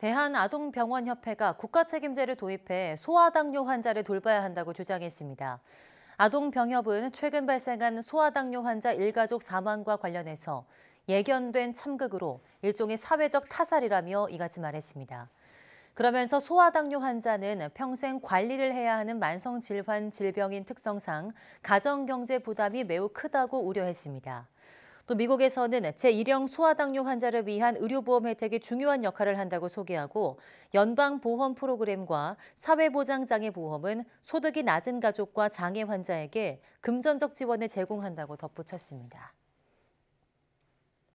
대한아동병원협회가 국가 책임제를 도입해 소아당뇨 환자를 돌봐야 한다고 주장했습니다. 아동병협은 최근 발생한 소아당뇨 환자 일가족 사망과 관련해서 예견된 참극으로 일종의 사회적 타살이라며 이같이 말했습니다. 그러면서 소아당뇨 환자는 평생 관리를 해야 하는 만성 질환 질병인 특성상 가정경제 부담이 매우 크다고 우려했습니다. 또 미국에서는 제1형 소아당뇨 환자를 위한 의료보험 혜택이 중요한 역할을 한다고 소개하고 연방보험 프로그램과 사회보장장애 보험은 소득이 낮은 가족과 장애 환자에게 금전적 지원을 제공한다고 덧붙였습니다.